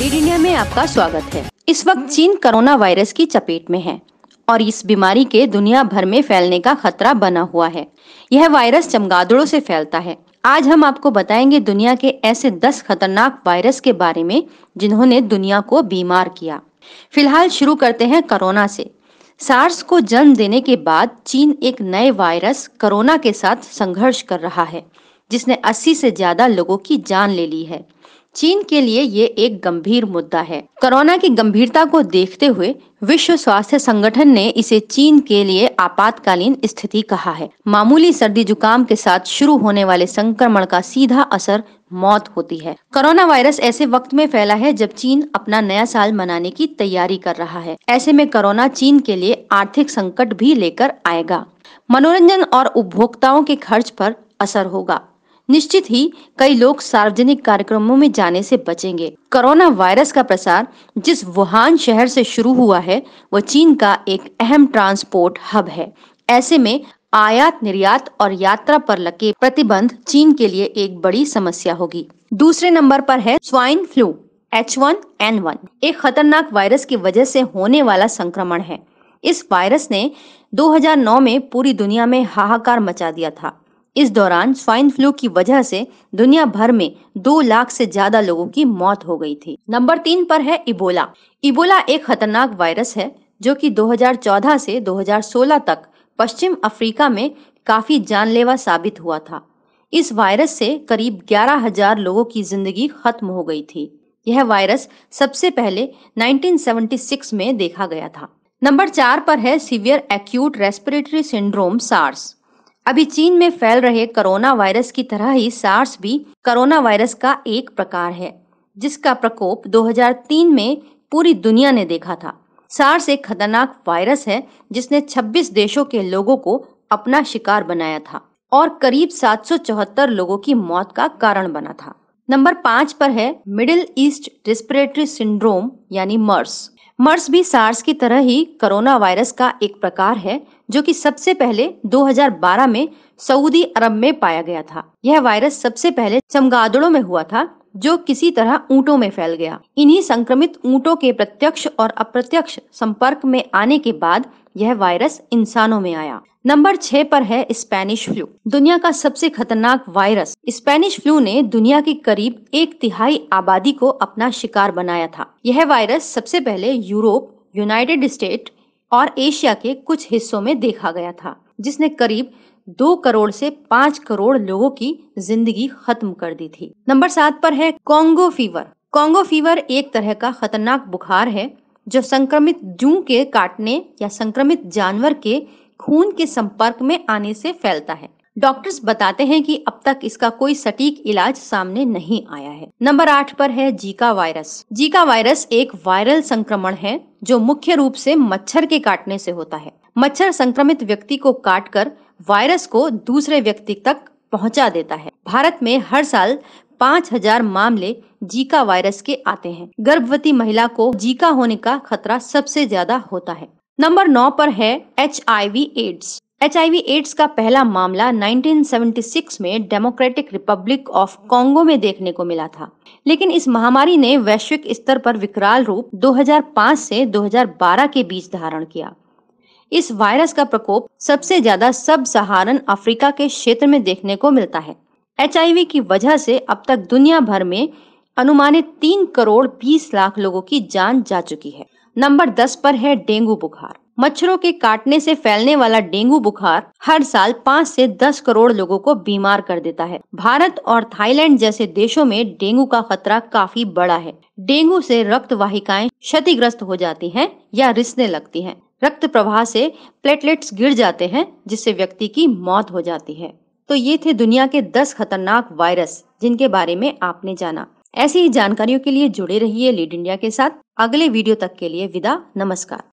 Lead India में आपका स्वागत है इस वक्त चीन कोरोना वायरस की चपेट में है और इस बीमारी के दुनिया भर में फैलने का खतरा बना हुआ है यह वायरस चमगादड़ों से फैलता है आज हम आपको बताएंगे दुनिया के ऐसे 10 खतरनाक वायरस के बारे में जिन्होंने दुनिया को बीमार किया फिलहाल शुरू करते हैं कोरोना से सार्स को जन्म देने के बाद चीन एक नए वायरस कोरोना के साथ संघर्ष कर रहा है जिसने 80 से ज्यादा लोगों की जान ले ली है चीन के लिए ये एक गंभीर मुद्दा है कोरोना की गंभीरता को देखते हुए विश्व स्वास्थ्य संगठन ने इसे चीन के लिए आपातकालीन स्थिति कहा है मामूली सर्दी जुकाम के साथ शुरू होने वाले संक्रमण का सीधा असर मौत होती है कोरोना वायरस ऐसे वक्त में फैला है जब चीन अपना नया साल मनाने की तैयारी कर रहा है ऐसे में कोरोना चीन के लिए आर्थिक संकट भी लेकर आएगा मनोरंजन और उपभोक्ताओं के खर्च पर असर होगा निश्चित ही कई लोग सार्वजनिक कार्यक्रमों में जाने से बचेंगे कोरोना वायरस का प्रसार जिस वुहान शहर से शुरू हुआ है वह चीन का एक अहम ट्रांसपोर्ट हब है ऐसे में आयात निर्यात और यात्रा पर लगे प्रतिबंध चीन के लिए एक बड़ी समस्या होगी दूसरे नंबर पर है swine flu H one N one एक खतरनाक वायरस की वजह से होने वाला संक्रमण है इस वायरस ने 2009 में पूरी दुनिया में हाहाकार मचा दिया था इस दौरान स्वाइन फ्लू की वजह से दुनिया भर में दो लाख से ज्यादा लोगों की मौत हो गई थी नंबर तीन पर है इबोला इबोला एक खतरनाक वायरस है जो कि 2014 से 2016 तक पश्चिम अफ्रीका में काफी जानलेवा साबित हुआ था इस वायरस से करीब 11,000 लोगों की जिंदगी खत्म हो गई थी यह वायरस सबसे पहले 1976 में देखा गया था नंबर चार पर है severe acute respiratory syndrome SARS अभी चीन में फैल रहे कोरोना वायरस की तरह ही सार्स भी कोरोना वायरस का एक प्रकार है जिसका प्रकोप 2003 में पूरी दुनिया ने देखा था सार्स एक खतरनाक वायरस है जिसने 26 देशों के लोगों को अपना शिकार बनाया था और करीब 774 लोगों की मौत का कारण बना था नंबर पाँच पर है मिडिल ईस्ट रेस्पिरेटरी सिंड्रोम यानी मर्स मर्स भी सार्स की तरह ही कोरोना वायरस का एक प्रकार है जो कि सबसे पहले 2012 में सऊदी अरब में पाया गया था यह वायरस सबसे पहले चमगादड़ों में हुआ था जो किसी तरह ऊँटों में फैल गया इन्हीं संक्रमित ऊँटों के प्रत्यक्ष और अप्रत्यक्ष संपर्क में आने के बाद यह वायरस इंसानों में आया नंबर छह पर है स्पेनिश फ्लू दुनिया का सबसे खतरनाक वायरस स्पेनिश फ्लू ने दुनिया की करीब एक तिहाई आबादी को अपना शिकार बनाया था यह वायरस सबसे पहले यूरोप यूनाइटेड स्टेट और एशिया के कुछ हिस्सों में देखा गया था जिसने करीब दो करोड़ से पाँच करोड़ लोगों की जिंदगी खत्म कर दी थी नंबर सात पर है कॉन्गो फीवर कॉन्गो फीवर एक तरह का खतरनाक बुखार है जो संक्रमित जू के काटने या संक्रमित जानवर के खून के संपर्क में आने से फैलता है डॉक्टर्स बताते हैं कि अब तक इसका कोई सटीक इलाज सामने नहीं आया है नंबर आठ पर है जीका वायरस जीका वायरस एक वायरल संक्रमण है जो मुख्य रूप से मच्छर के काटने से होता है मच्छर संक्रमित व्यक्ति को काटकर वायरस को दूसरे व्यक्ति तक पहुंचा देता है भारत में हर साल पाँच हजार मामले जीका वायरस के आते हैं गर्भवती महिला को जीका होने का खतरा सबसे ज्यादा होता है नंबर नौ पर है एच एड्स एच एड्स का पहला मामला 1976 में डेमोक्रेटिक रिपब्लिक ऑफ कॉन्गो में देखने को मिला था लेकिन इस महामारी ने वैश्विक स्तर पर विकराल रूप 2005 से 2012 के बीच धारण किया इस वायरस का प्रकोप सबसे ज्यादा सब सहारन अफ्रीका के क्षेत्र में देखने को मिलता है एच की वजह से अब तक दुनिया भर में अनुमानित तीन करोड़ बीस लाख लोगों की जान जा चुकी है नंबर दस पर है डेंगू बुखार मच्छरों के काटने से फैलने वाला डेंगू बुखार हर साल पाँच से दस करोड़ लोगों को बीमार कर देता है भारत और थाईलैंड जैसे देशों में डेंगू का खतरा काफी बड़ा है डेंगू से रक्त वाहिकाएं क्षतिग्रस्त हो जाती हैं या रिसने लगती हैं। रक्त प्रवाह से प्लेटलेट्स गिर जाते हैं जिससे व्यक्ति की मौत हो जाती है तो ये थे दुनिया के 10 खतरनाक वायरस जिनके बारे में आपने जाना ऐसी ही जानकारियों के लिए जुड़े रहिए लीड इंडिया के साथ अगले वीडियो तक के लिए विदा नमस्कार